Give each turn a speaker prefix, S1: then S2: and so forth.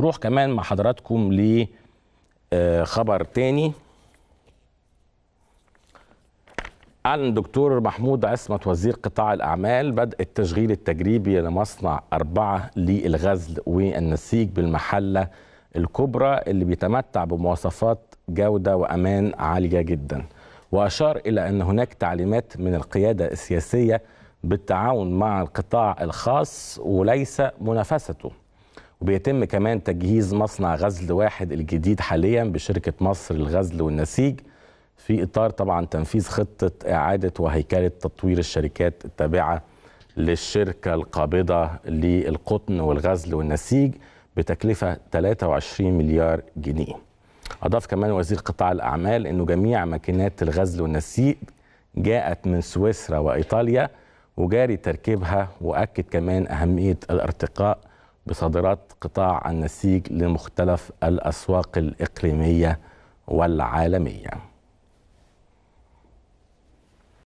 S1: نروح كمان مع حضراتكم لخبر آه، تاني أعلن الدكتور محمود عصمت وزير قطاع الأعمال بدء التشغيل التجريبي لمصنع أربعة للغزل والنسيج بالمحلة الكبرى اللي بيتمتع بمواصفات جودة وأمان عالية جدا وأشار إلى أن هناك تعليمات من القيادة السياسية بالتعاون مع القطاع الخاص وليس منافسته وبيتم كمان تجهيز مصنع غزل واحد الجديد حاليا بشركة مصر للغزل والنسيج في إطار طبعا تنفيذ خطة إعادة وهيكلة تطوير الشركات التابعة للشركة القابضة للقطن والغزل والنسيج بتكلفة 23 مليار جنيه أضاف كمان وزير قطاع الأعمال أنه جميع ماكينات الغزل والنسيج جاءت من سويسرا وإيطاليا وجاري تركيبها وأكد كمان أهمية الارتقاء بصادرات قطاع النسيج لمختلف الأسواق الإقليمية والعالمية